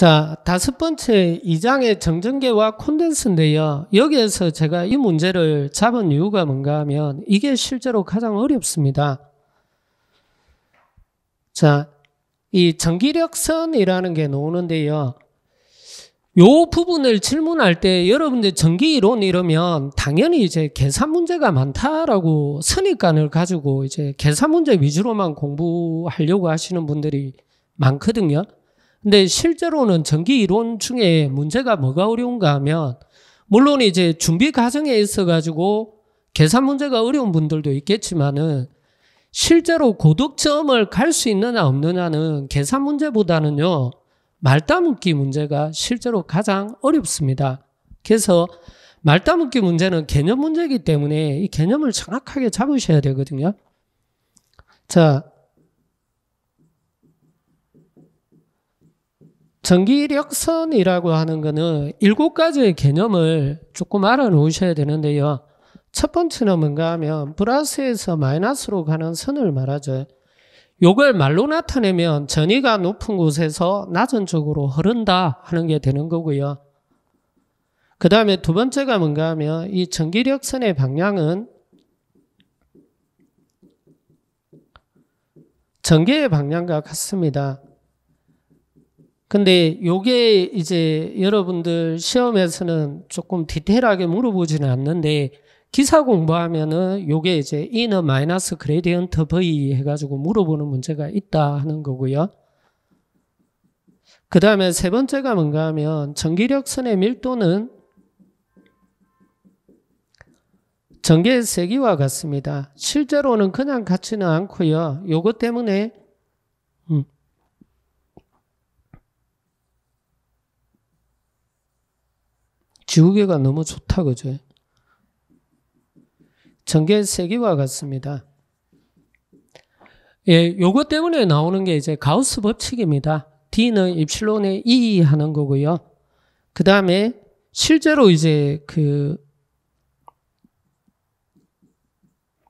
자, 다섯 번째 이장의 정전계와 콘덴스인데요. 여기에서 제가 이 문제를 잡은 이유가 뭔가 하면 이게 실제로 가장 어렵습니다. 자, 이 전기력선이라는 게 나오는데요. 요 부분을 질문할 때 여러분들 전기 이론 이러면 당연히 이제 계산 문제가 많다라고 선입관을 가지고 이제 계산 문제 위주로만 공부하려고 하시는 분들이 많거든요. 근데 실제로는 전기 이론 중에 문제가 뭐가 어려운가 하면 물론 이제 준비 과정에 있어 가지고 계산 문제가 어려운 분들도 있겠지만은 실제로 고득점을 갈 수 있느냐 없느냐는 계산 문제보다는요 말다문기 문제가 실제로 가장 어렵습니다. 그래서 말다문기 문제는 개념 문제이기 때문에 이 개념을 정확하게 잡으셔야 되거든요. 자, 전기력선이라고 하는 거는 일곱 가지의 개념을 조금 알아놓으셔야 되는데요. 첫 번째는 뭔가 하면 플러스에서 마이너스로 가는 선을 말하죠. 요걸 말로 나타내면 전이가 높은 곳에서 낮은 쪽으로 흐른다 하는 게 되는 거고요. 그 다음에 두 번째가 뭔가 하면 이 전기력선의 방향은 전개의 방향과 같습니다. 근데 요게 이제 여러분들 시험에서는 조금 디테일하게 물어보지는 않는데 기사 공부하면은 요게 이제 이너 마이너스 그레디언트 V 해가지고 물어보는 문제가 있다 하는 거고요. 그 다음에 세 번째가 뭔가 하면 전기력선의 밀도는 전개의 세기와 같습니다. 실제로는 그냥 같지는 않고요. 요것 때문에 지우개가 너무 좋다, 그죠? 전개 세기와 같습니다. 예, 요것 때문에 나오는 게 이제 가우스 법칙입니다. D는 입실론에 E 하는 거고요. 그 다음에 실제로 이제 그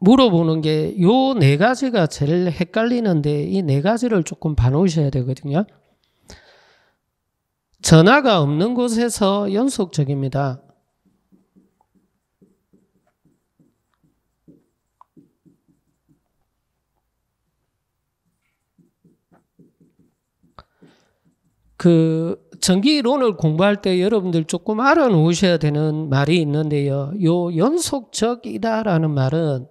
물어보는 게 요 네 가지가 제일 헷갈리는데 이 네 가지를 조금 봐놓으셔야 되거든요. 전화가 없는 곳에서 연속적입니다. 그전기론을 공부할 때 여러분들 조금 알아놓으셔야 되는 말이 있는데요. 요 연속적이다라는 말은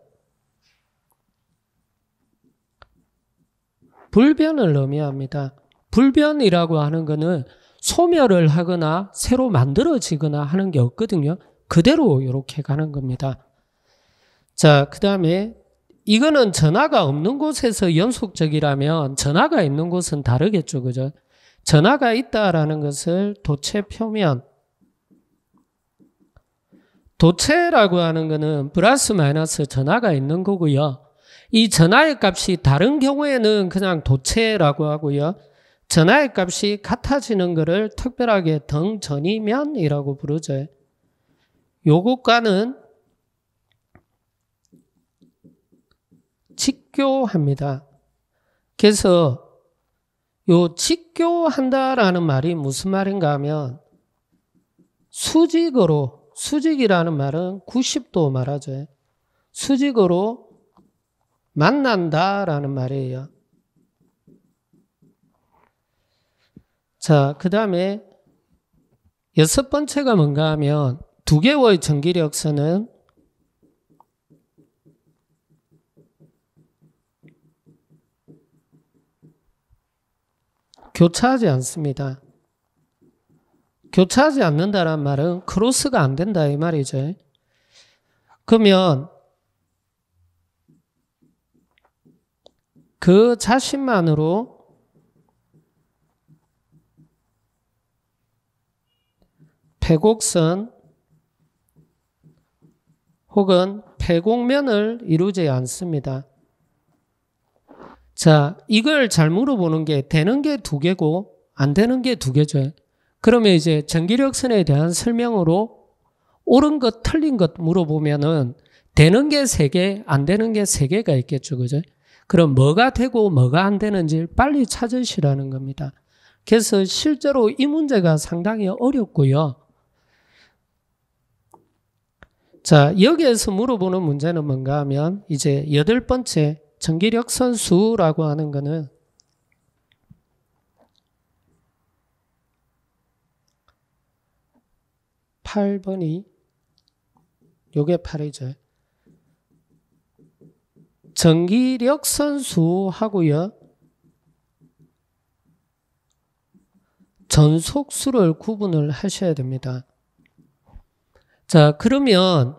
불변을 의미합니다. 불변이라고 하는 것은 소멸을 하거나 새로 만들어지거나 하는 게 없거든요. 그대로 이렇게 가는 겁니다. 자, 그 다음에 이거는 전화가 없는 곳에서 연속적이라면 전화가 있는 곳은 다르겠죠. 그죠? 전화가 있다라는 것을 도체 표면 도체라고 하는 것은 플러스 마이너스 전화가 있는 거고요. 이 전화의 값이 다른 경우에는 그냥 도체라고 하고요. 전화의 값이 같아지는 것을 특별하게 등전이면이라고 부르죠. 요것과는 직교합니다. 그래서 요 직교한다라는 말이 무슨 말인가 하면 수직으로 수직이라는 말은 90도 말하죠. 수직으로 만난다라는 말이에요. 자, 그 다음에 여섯 번째가 뭔가 하면 두 개의 전기력선은 교차하지 않습니다. 교차하지 않는다란 말은 크로스가 안 된다 이 말이죠. 그러면 그 자신만으로 폐곡선 혹은 폐곡면을 이루지 않습니다. 자, 이걸 잘 물어보는 게 되는 게 두 개고 안 되는 게 두 개죠. 그러면 이제 전기력선에 대한 설명으로 옳은 것, 틀린 것 물어보면은 되는 게 세 개, 안 되는 게 세 개가 있겠죠. 그죠? 그럼 뭐가 되고 뭐가 안 되는지 빨리 찾으시라는 겁니다. 그래서 실제로 이 문제가 상당히 어렵고요. 자, 여기에서 물어보는 문제는 뭔가 하면 이제 여덟 번째 전기력 선수라고 하는 거는 8번이 요게 8이죠 전기력 선수하고요. 전속수를 구분을 하셔야 됩니다. 자, 그러면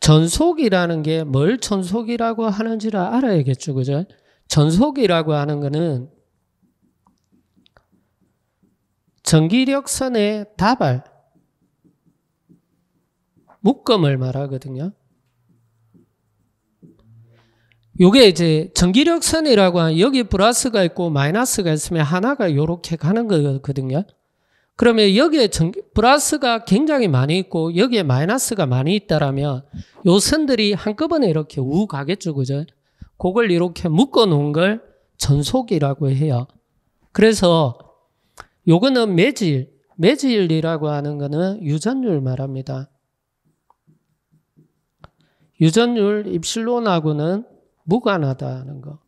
전속이라는 게 뭘 전속이라고 하는지를 알아야겠죠. 그죠? 전속이라고 하는 거는 전기력선의 다발, 묶음을 말하거든요. 요게 이제 전기력선이라고 하는 여기 플러스가 있고 마이너스가 있으면 하나가 요렇게 가는 거거든요. 그러면 여기에 정, 플러스가 굉장히 많이 있고 여기에 마이너스가 많이 있다라면 요 선들이 한꺼번에 이렇게 우 가겠죠, 그죠? 그걸 이렇게 묶어 놓은 걸 전속이라고 해요. 그래서 요거는 매질, 매질이라고 하는 거는 유전율 말합니다. 유전율 입실론하고는 무관하다는 거.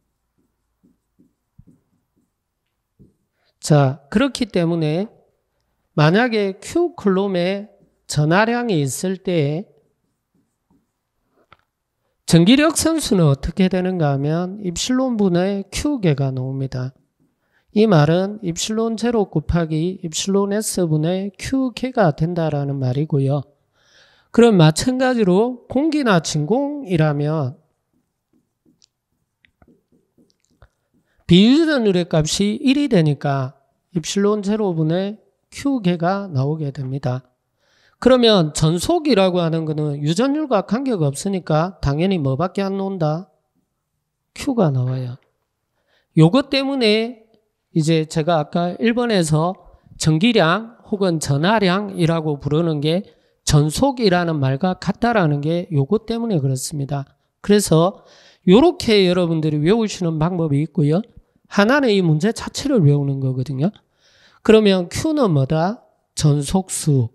자, 그렇기 때문에 만약에 Q 클롬에 전하량이 있을 때에 전기력 선수는 어떻게 되는가 하면 입실론 분의 Q개가 나옵니다. 이 말은 입실론 제로 곱하기 입실론 S분의 Q개가 된다라는 말이고요. 그럼 마찬가지로 공기나 진공이라면 비유전 의뢰값이 1이 되니까 입실론 제로분의 Q계가 나오게 됩니다. 그러면 전속이라고 하는 것은 유전율과 관계가 없으니까 당연히 뭐밖에 안 나온다? Q가 나와요. 요것 때문에 이제 제가 아까 1번에서 전기량 혹은 전하량이라고 부르는 게 전속이라는 말과 같다라는 게 요것 때문에 그렇습니다. 그래서 요렇게 여러분들이 외우시는 방법이 있고요. 하나는 이 문제 자체를 외우는 거거든요. 그러면 Q는 뭐다? 전속수.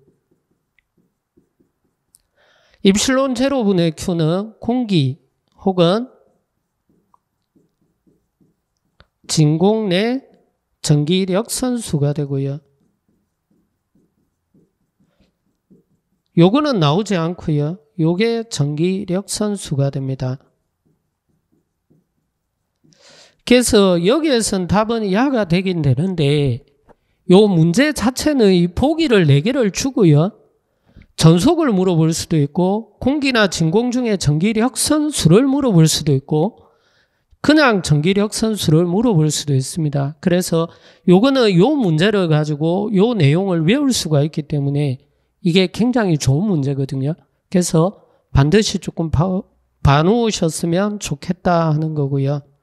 입실론 제로분의 Q는 공기 혹은 진공 내 전기력 선수가 되고요. 요거는 나오지 않고요. 요게 전기력 선수가 됩니다. 그래서 여기에선 답은 야가 되긴 되는데 요 문제 자체는 이포기를 4개를 주고요. 전속을 물어볼 수도 있고 공기나 진공 중에 전기력선수를 물어볼 수도 있고 그냥 전기력선수를 물어볼 수도 있습니다. 그래서 요거는 요 문제를 가지고 요 내용을 외울 수가 있기 때문에 이게 굉장히 좋은 문제거든요. 그래서 반드시 조금 봐, 봐놓으셨으면 좋겠다 하는 거고요.